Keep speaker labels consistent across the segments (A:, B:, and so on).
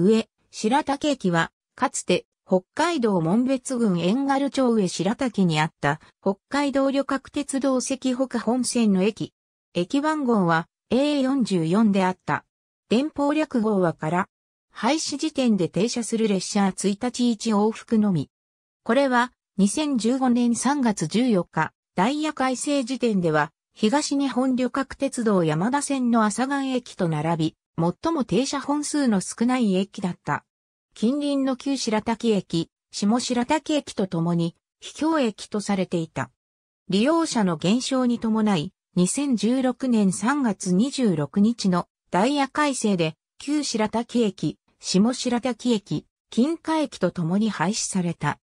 A: 上、白滝駅は、かつて、北海道門別郡遠軽町上白滝にあった、北海道旅客鉄道赤北本線の駅。駅番号は A44 であった。電報略号はから、廃止時点で停車する列車1日1往復のみ。これは、2015年3月14日、ダイヤ改正時点では、東日本旅客鉄道山田線の朝岩駅と並び、最も停車本数の少ない駅だった。近隣の旧白滝駅、下白滝駅とともに、秘境駅とされていた。利用者の減少に伴い、2016年3月26日のダイヤ改正で、旧白滝駅、下白滝駅、金華駅とともに廃止された。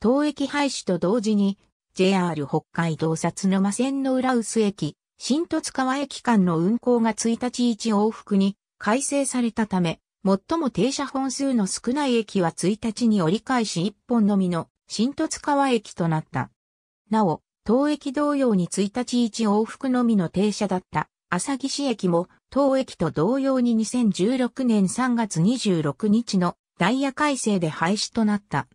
A: 当駅廃止と同時に、JR 北海道札沼線の浦臼駅、新十津川駅間の運行が1日1往復に改正されたため、最も停車本数の少ない駅は1日に折り返し1本のみの新十津川駅となった。なお、当駅同様に1日1往復のみの停車だった朝木市駅も当駅と同様に2016年3月26日のダイヤ改正で廃止となった。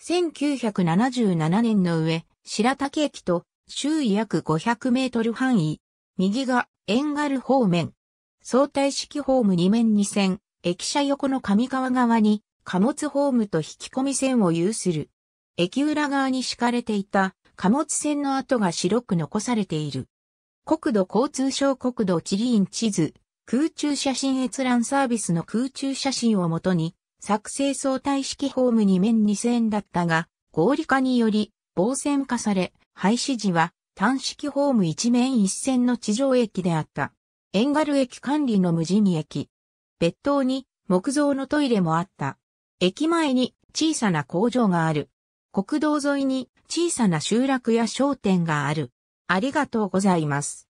A: 1977年の上、白滝駅と周囲約500メートル範囲。右が遠軽方面。相対式ホーム2面2線、駅舎横の上川側に貨物ホームと引き込み線を有する。駅裏側に敷かれていた貨物線の跡が白く残されている。国土交通省国土地理院地図、空中写真閲覧サービスの空中写真をもとに、作成相対式ホーム2面2線だったが、合理化により、防線化され、廃止時は単式ホーム一面一線の地上駅であった。遠軽駅管理の無人駅。別当に木造のトイレもあった。駅前に小さな工場がある。国道沿いに小さな集落や商店がある。ありがとうございます。